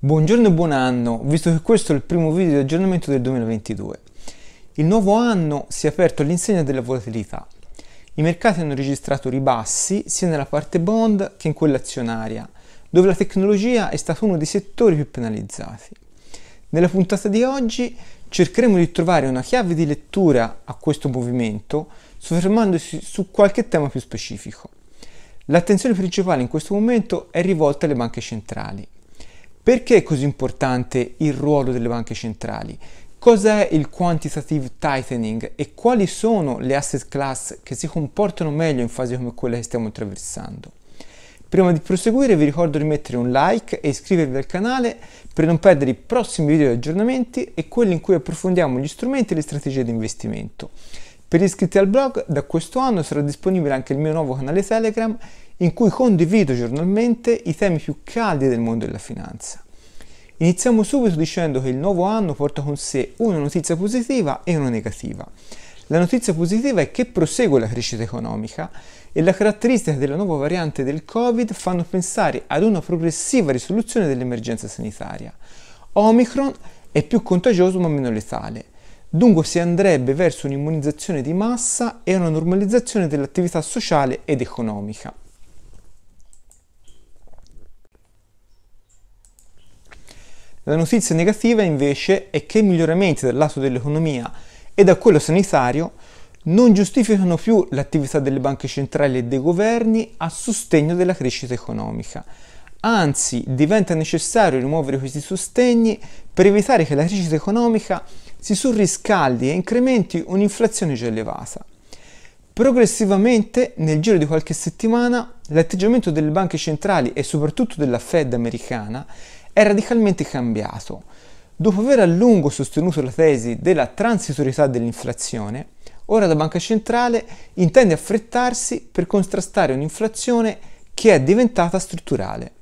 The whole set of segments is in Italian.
Buongiorno e buon anno, visto che questo è il primo video di aggiornamento del 2022. Il nuovo anno si è aperto all'insegna della volatilità. I mercati hanno registrato ribassi sia nella parte bond che in quella azionaria, dove la tecnologia è stato uno dei settori più penalizzati. Nella puntata di oggi cercheremo di trovare una chiave di lettura a questo movimento soffermandosi su qualche tema più specifico. L'attenzione principale in questo momento è rivolta alle banche centrali. Perché è così importante il ruolo delle banche centrali? Cos'è il quantitative tightening e quali sono le asset class che si comportano meglio in fasi come quella che stiamo attraversando? Prima di proseguire vi ricordo di mettere un like e iscrivervi al canale per non perdere i prossimi video di aggiornamenti e quelli in cui approfondiamo gli strumenti e le strategie di investimento. Per iscritti al blog, da questo anno sarà disponibile anche il mio nuovo canale Telegram in cui condivido giornalmente i temi più caldi del mondo della finanza. Iniziamo subito dicendo che il nuovo anno porta con sé una notizia positiva e una negativa. La notizia positiva è che prosegue la crescita economica e la caratteristica della nuova variante del Covid fanno pensare ad una progressiva risoluzione dell'emergenza sanitaria. Omicron è più contagioso ma meno letale Dunque si andrebbe verso un'immunizzazione di massa e una normalizzazione dell'attività sociale ed economica. La notizia negativa invece è che i miglioramenti dal lato dell'economia e da quello sanitario non giustificano più l'attività delle banche centrali e dei governi a sostegno della crescita economica. Anzi, diventa necessario rimuovere questi sostegni per evitare che la crescita economica si surriscaldi e incrementi un'inflazione già elevata. Progressivamente, nel giro di qualche settimana, l'atteggiamento delle banche centrali e soprattutto della Fed americana è radicalmente cambiato. Dopo aver a lungo sostenuto la tesi della transitorietà dell'inflazione, ora la banca centrale intende affrettarsi per contrastare un'inflazione che è diventata strutturale.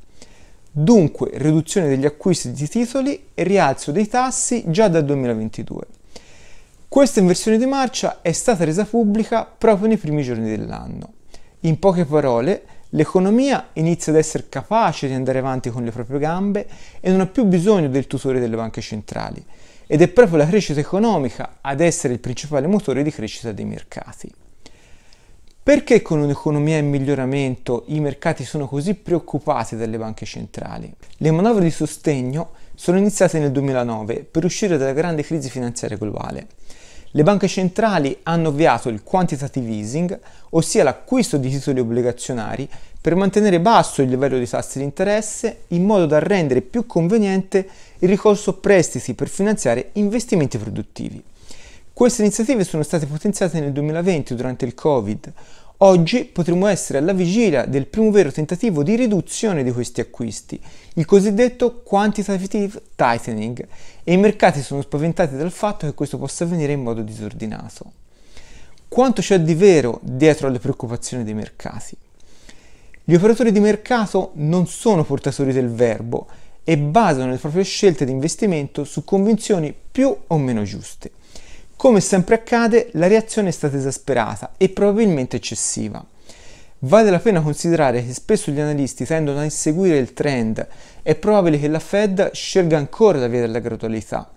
Dunque, riduzione degli acquisti di titoli e rialzo dei tassi già dal 2022. Questa inversione di marcia è stata resa pubblica proprio nei primi giorni dell'anno. In poche parole, l'economia inizia ad essere capace di andare avanti con le proprie gambe e non ha più bisogno del tutore delle banche centrali. Ed è proprio la crescita economica ad essere il principale motore di crescita dei mercati. Perché con un'economia in miglioramento i mercati sono così preoccupati dalle banche centrali? Le manovre di sostegno sono iniziate nel 2009 per uscire dalla grande crisi finanziaria globale. Le banche centrali hanno avviato il quantitative easing, ossia l'acquisto di titoli obbligazionari, per mantenere basso il livello dei tassi di interesse in modo da rendere più conveniente il ricorso a prestiti per finanziare investimenti produttivi. Queste iniziative sono state potenziate nel 2020 durante il Covid. Oggi potremmo essere alla vigilia del primo vero tentativo di riduzione di questi acquisti, il cosiddetto quantitative tightening, e i mercati sono spaventati dal fatto che questo possa avvenire in modo disordinato. Quanto c'è di vero dietro alle preoccupazioni dei mercati? Gli operatori di mercato non sono portatori del verbo e basano le proprie scelte di investimento su convinzioni più o meno giuste. Come sempre accade, la reazione è stata esasperata e probabilmente eccessiva. Vale la pena considerare che spesso gli analisti tendono a inseguire il trend, è probabile che la Fed scelga ancora la via della gradualità.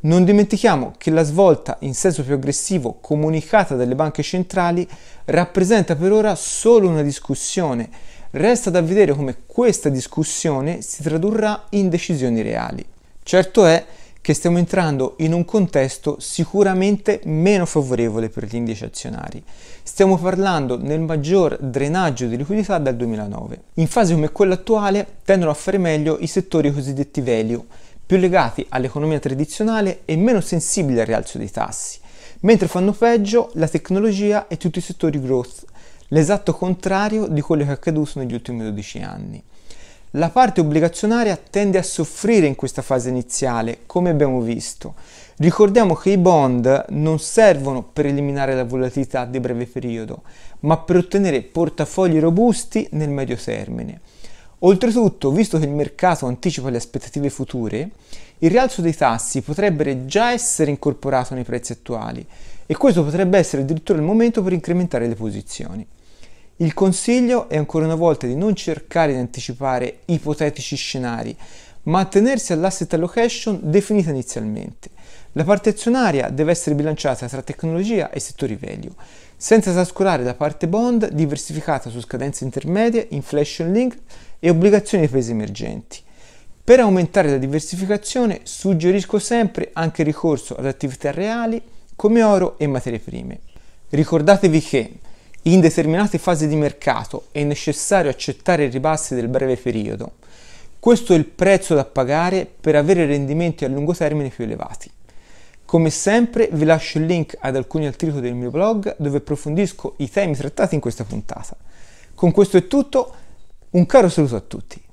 Non dimentichiamo che la svolta in senso più aggressivo comunicata dalle banche centrali rappresenta per ora solo una discussione, resta da vedere come questa discussione si tradurrà in decisioni reali. Certo è che stiamo entrando in un contesto sicuramente meno favorevole per gli indici azionari. Stiamo parlando del maggior drenaggio di liquidità dal 2009. In fase come quella attuale tendono a fare meglio i settori cosiddetti value, più legati all'economia tradizionale e meno sensibili al rialzo dei tassi, mentre fanno peggio la tecnologia e tutti i settori growth, l'esatto contrario di quello che è accaduto negli ultimi 12 anni. La parte obbligazionaria tende a soffrire in questa fase iniziale, come abbiamo visto. Ricordiamo che i bond non servono per eliminare la volatilità di breve periodo, ma per ottenere portafogli robusti nel medio termine. Oltretutto, visto che il mercato anticipa le aspettative future, il rialzo dei tassi potrebbe già essere incorporato nei prezzi attuali e questo potrebbe essere addirittura il momento per incrementare le posizioni. Il consiglio è ancora una volta di non cercare di anticipare ipotetici scenari, ma attenersi all'asset allocation definita inizialmente. La parte azionaria deve essere bilanciata tra tecnologia e settori value, senza trascurare la parte bond diversificata su scadenze intermedie, inflation link e obbligazioni dei paesi emergenti. Per aumentare la diversificazione suggerisco sempre anche il ricorso ad attività reali come oro e materie prime. Ricordatevi che in determinate fasi di mercato è necessario accettare i ribassi del breve periodo. Questo è il prezzo da pagare per avere rendimenti a lungo termine più elevati. Come sempre vi lascio il link ad alcuni articoli del mio blog dove approfondisco i temi trattati in questa puntata. Con questo è tutto, un caro saluto a tutti.